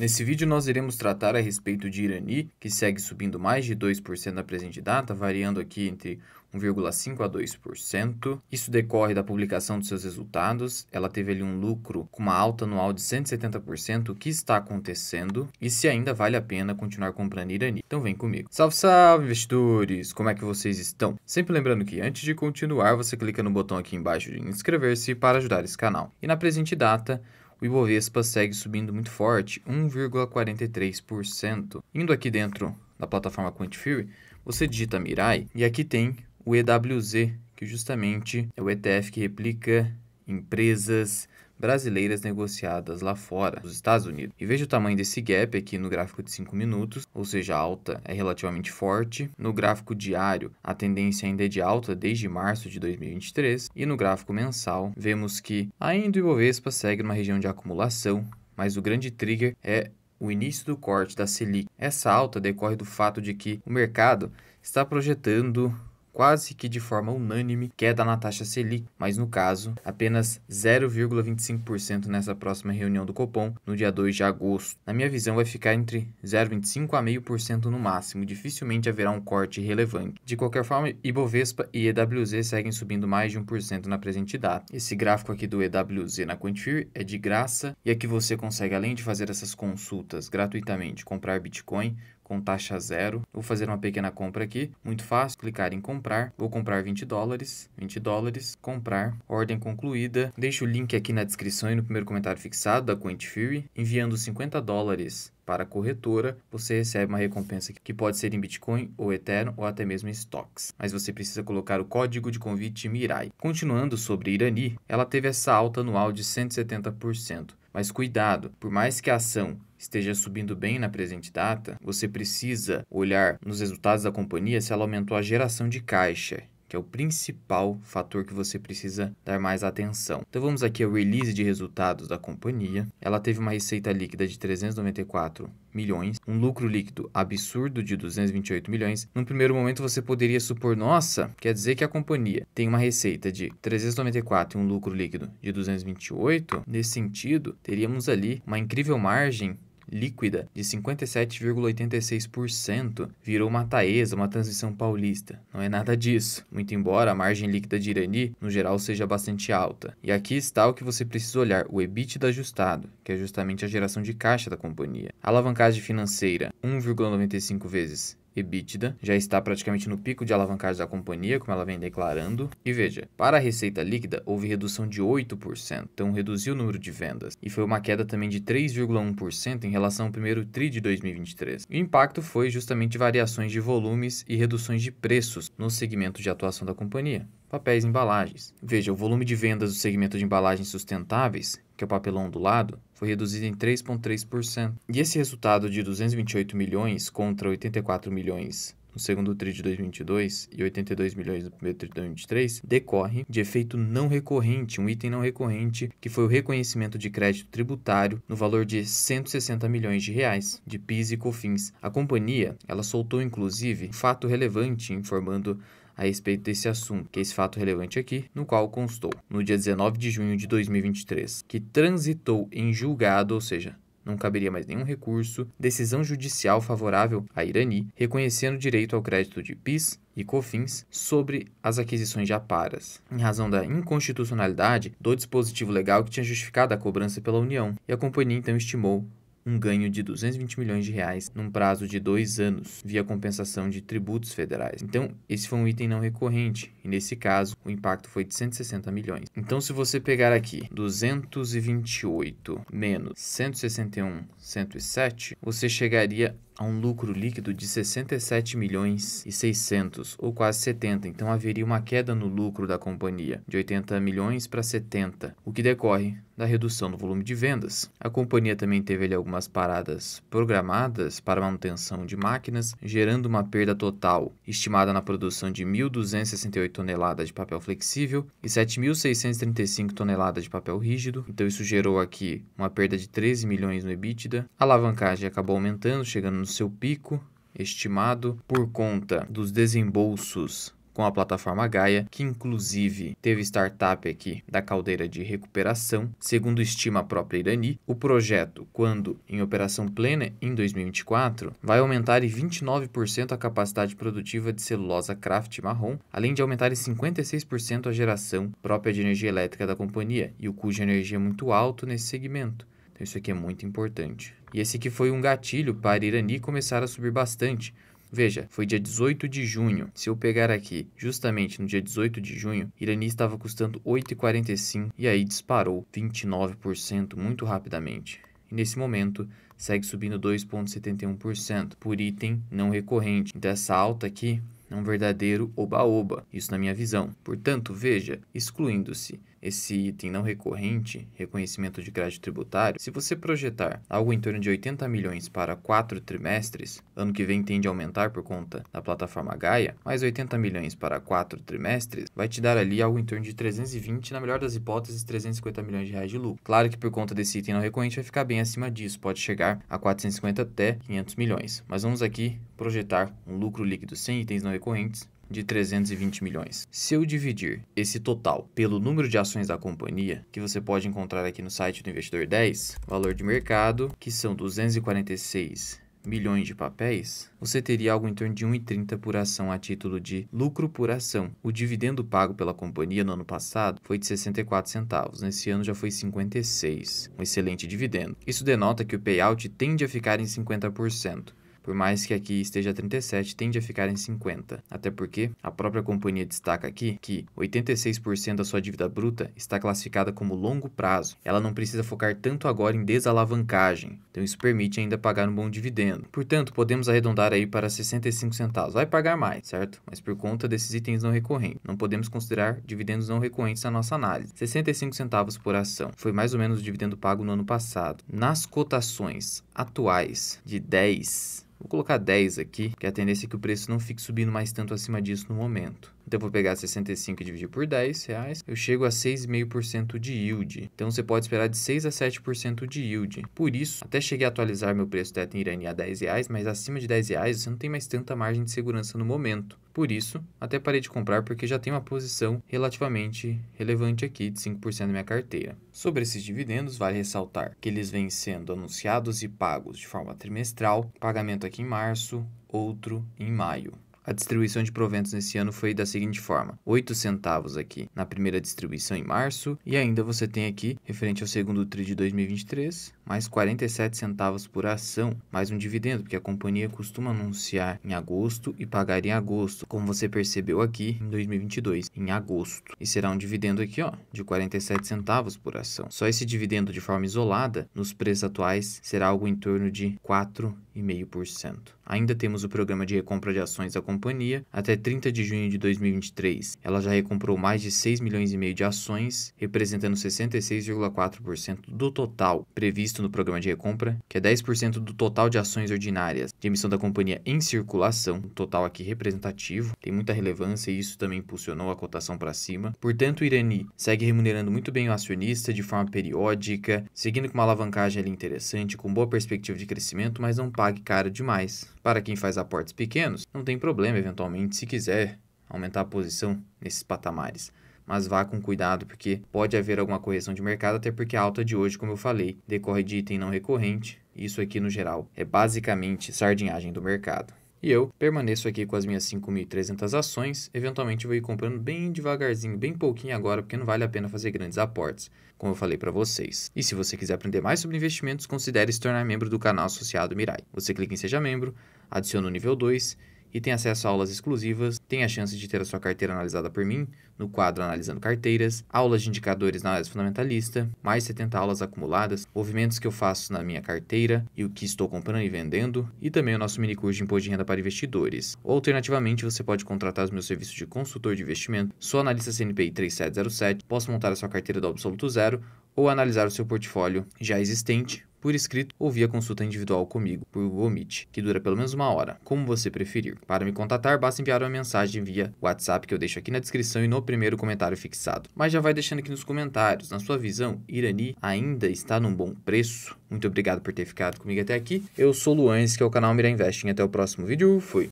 Nesse vídeo nós iremos tratar a respeito de Irani, que segue subindo mais de 2% na presente data, variando aqui entre 1,5 a 2%. Isso decorre da publicação dos seus resultados. Ela teve ali um lucro com uma alta anual de 170%. O que está acontecendo? E se ainda vale a pena continuar comprando Irani? Então vem comigo. Salve, salve, investidores! Como é que vocês estão? Sempre lembrando que antes de continuar, você clica no botão aqui embaixo de inscrever-se para ajudar esse canal. E na presente data, o Ibovespa segue subindo muito forte, 1,43%. Indo aqui dentro da plataforma QuantFury, você digita Mirai e aqui tem o EWZ, que justamente é o ETF que replica empresas brasileiras negociadas lá fora, nos Estados Unidos. E veja o tamanho desse gap aqui no gráfico de 5 minutos, ou seja, a alta é relativamente forte. No gráfico diário, a tendência ainda é de alta desde março de 2023. E no gráfico mensal, vemos que ainda o Ibovespa segue numa região de acumulação, mas o grande trigger é o início do corte da Selic. Essa alta decorre do fato de que o mercado está projetando quase que de forma unânime, que é da Natasha Selic, mas no caso, apenas 0,25% nessa próxima reunião do Copom, no dia 2 de agosto. Na minha visão, vai ficar entre 0,25% a 0,5% no máximo, dificilmente haverá um corte relevante. De qualquer forma, Ibovespa e EWZ seguem subindo mais de 1% na presente data. Esse gráfico aqui do EWZ na Quantifier é de graça e aqui você consegue, além de fazer essas consultas gratuitamente, comprar Bitcoin, com taxa zero. Vou fazer uma pequena compra aqui, muito fácil, clicar em comprar, vou comprar 20 dólares, 20 dólares, comprar, ordem concluída. Deixo o link aqui na descrição e no primeiro comentário fixado da CoinFury, enviando 50 dólares para a corretora, você recebe uma recompensa que pode ser em Bitcoin ou Ethereum ou até mesmo em stocks, mas você precisa colocar o código de convite Mirai. Continuando sobre Irani, ela teve essa alta anual de 170%. Mas cuidado, por mais que a ação esteja subindo bem na presente data, você precisa olhar nos resultados da companhia se ela aumentou a geração de caixa que é o principal fator que você precisa dar mais atenção. Então vamos aqui ao release de resultados da companhia. Ela teve uma receita líquida de 394 milhões, um lucro líquido absurdo de 228 milhões. Num primeiro momento você poderia supor, nossa, quer dizer que a companhia tem uma receita de 394 e um lucro líquido de 228. Nesse sentido, teríamos ali uma incrível margem líquida de 57,86% virou uma taesa, uma transição paulista. Não é nada disso, muito embora a margem líquida de Irani, no geral, seja bastante alta. E aqui está o que você precisa olhar, o EBITDA ajustado, que é justamente a geração de caixa da companhia. A alavancagem financeira, 1,95 vezes EBITDA já está praticamente no pico de alavancagem da companhia, como ela vem declarando. E veja, para a receita líquida houve redução de 8%, então reduziu o número de vendas e foi uma queda também de 3,1% em relação ao primeiro tri de 2023. O impacto foi justamente variações de volumes e reduções de preços no segmento de atuação da companhia papéis e embalagens. Veja, o volume de vendas do segmento de embalagens sustentáveis que é o papelão do lado foi reduzido em 3,3%. E esse resultado de 228 milhões contra 84 milhões no segundo TRI de 2022 e 82 milhões no primeiro TRI de 2023, decorre de efeito não recorrente, um item não recorrente, que foi o reconhecimento de crédito tributário no valor de 160 milhões de reais, de PIS e COFINS. A companhia, ela soltou inclusive um fato relevante informando a respeito desse assunto, que é esse fato relevante aqui, no qual constou, no dia 19 de junho de 2023, que transitou em julgado, ou seja, não caberia mais nenhum recurso, decisão judicial favorável à Irani, reconhecendo direito ao crédito de PIS e COFINS sobre as aquisições de aparas, em razão da inconstitucionalidade do dispositivo legal que tinha justificado a cobrança pela União, e a companhia então estimou um ganho de 220 milhões de reais num prazo de dois anos, via compensação de tributos federais. Então, esse foi um item não recorrente, e nesse caso, o impacto foi de 160 milhões. Então, se você pegar aqui 228 menos 161, 107, você chegaria a um lucro líquido de 67 milhões e 600, ou quase 70, então haveria uma queda no lucro da companhia, de 80 milhões para 70, o que decorre da redução no volume de vendas. A companhia também teve ali, algumas paradas programadas para manutenção de máquinas, gerando uma perda total estimada na produção de 1.268 toneladas de papel flexível e 7.635 toneladas de papel rígido. Então isso gerou aqui uma perda de 13 milhões no EBITDA. A alavancagem acabou aumentando, chegando nos seu pico estimado por conta dos desembolsos com a plataforma Gaia, que inclusive teve startup aqui da caldeira de recuperação. Segundo estima a própria Irani, o projeto, quando em operação plena em 2024, vai aumentar em 29% a capacidade produtiva de celulosa craft marrom, além de aumentar em 56% a geração própria de energia elétrica da companhia, e o custo de energia é muito alto nesse segmento. Isso aqui é muito importante. E esse aqui foi um gatilho para Irani começar a subir bastante. Veja, foi dia 18 de junho. Se eu pegar aqui, justamente no dia 18 de junho, Irani estava custando 8,45 e aí disparou 29% muito rapidamente. E nesse momento, segue subindo 2,71% por item não recorrente. Então essa alta aqui é um verdadeiro oba-oba, isso na minha visão. Portanto, veja, excluindo-se esse item não recorrente, reconhecimento de crédito tributário, se você projetar algo em torno de 80 milhões para quatro trimestres, ano que vem tende a aumentar por conta da plataforma Gaia, mais 80 milhões para quatro trimestres, vai te dar ali algo em torno de 320, na melhor das hipóteses, 350 milhões de reais de lucro. Claro que por conta desse item não recorrente vai ficar bem acima disso, pode chegar a 450 até 500 milhões. Mas vamos aqui projetar um lucro líquido sem itens não recorrentes de 320 milhões. Se eu dividir esse total pelo número de ações da companhia, que você pode encontrar aqui no site do investidor 10, valor de mercado, que são 246 milhões de papéis, você teria algo em torno de 1,30 por ação a título de lucro por ação. O dividendo pago pela companhia no ano passado foi de 64 centavos, nesse ano já foi 56, um excelente dividendo. Isso denota que o payout tende a ficar em 50% por mais que aqui esteja 37, tende a ficar em 50. Até porque a própria companhia destaca aqui que 86% da sua dívida bruta está classificada como longo prazo. Ela não precisa focar tanto agora em desalavancagem, então isso permite ainda pagar um bom dividendo. Portanto, podemos arredondar aí para 65 centavos. Vai pagar mais, certo? Mas por conta desses itens não recorrentes, não podemos considerar dividendos não recorrentes na nossa análise. 65 centavos por ação foi mais ou menos o dividendo pago no ano passado. Nas cotações, atuais de 10, vou colocar 10 aqui, que é a tendência é que o preço não fique subindo mais tanto acima disso no momento. Então, eu vou pegar 65 e dividir por 10 reais, eu chego a 6,5% de yield. Então, você pode esperar de 6 a 7% de yield. Por isso, até cheguei a atualizar meu preço da Irani a 10 reais, mas acima de 10 reais você não tem mais tanta margem de segurança no momento. Por isso, até parei de comprar porque já tem uma posição relativamente relevante aqui de 5% da minha carteira. Sobre esses dividendos, vale ressaltar que eles vêm sendo anunciados e pagos de forma trimestral, pagamento aqui em março, outro em maio. A distribuição de proventos nesse ano foi da seguinte forma: 8 centavos aqui na primeira distribuição em março, e ainda você tem aqui, referente ao segundo TRI de 2023, mais 47 centavos por ação, mais um dividendo, porque a companhia costuma anunciar em agosto e pagar em agosto, como você percebeu aqui em 2022, em agosto. E será um dividendo aqui, ó, de 47 centavos por ação. Só esse dividendo de forma isolada, nos preços atuais, será algo em torno de 4,5%. Ainda temos o programa de recompra de ações da companhia até 30 de junho de 2023. Ela já recomprou mais de 6 milhões e meio de ações, representando 66,4% do total previsto no programa de recompra, que é 10% do total de ações ordinárias de emissão da companhia em circulação, um total aqui representativo, tem muita relevância e isso também impulsionou a cotação para cima. Portanto, o Irani segue remunerando muito bem o acionista de forma periódica, seguindo com uma alavancagem ali interessante, com boa perspectiva de crescimento, mas não pague caro demais. Para quem faz aportes pequenos, não tem problema eventualmente se quiser aumentar a posição nesses patamares. Mas vá com cuidado, porque pode haver alguma correção de mercado, até porque a alta de hoje, como eu falei, decorre de item não recorrente. Isso aqui, no geral, é basicamente sardinhagem do mercado. E eu permaneço aqui com as minhas 5.300 ações, eventualmente vou ir comprando bem devagarzinho, bem pouquinho agora, porque não vale a pena fazer grandes aportes, como eu falei para vocês. E se você quiser aprender mais sobre investimentos, considere se tornar membro do canal associado Mirai. Você clica em Seja Membro, adiciona o nível 2 e tem acesso a aulas exclusivas, tem a chance de ter a sua carteira analisada por mim, no quadro Analisando Carteiras, aulas de indicadores na análise fundamentalista, mais 70 aulas acumuladas, movimentos que eu faço na minha carteira e o que estou comprando e vendendo, e também o nosso mini curso de imposto de renda para investidores. alternativamente, você pode contratar os meus serviços de consultor de investimento, sou analista CNPI 3707, posso montar a sua carteira do absoluto zero ou analisar o seu portfólio já existente por escrito ou via consulta individual comigo por Google Meet, que dura pelo menos uma hora, como você preferir. Para me contatar, basta enviar uma mensagem via WhatsApp que eu deixo aqui na descrição e no primeiro comentário fixado. Mas já vai deixando aqui nos comentários, na sua visão, Irani ainda está num bom preço? Muito obrigado por ter ficado comigo até aqui. Eu sou o Luan, esse que é o canal Mira Investing. Até o próximo vídeo. Fui!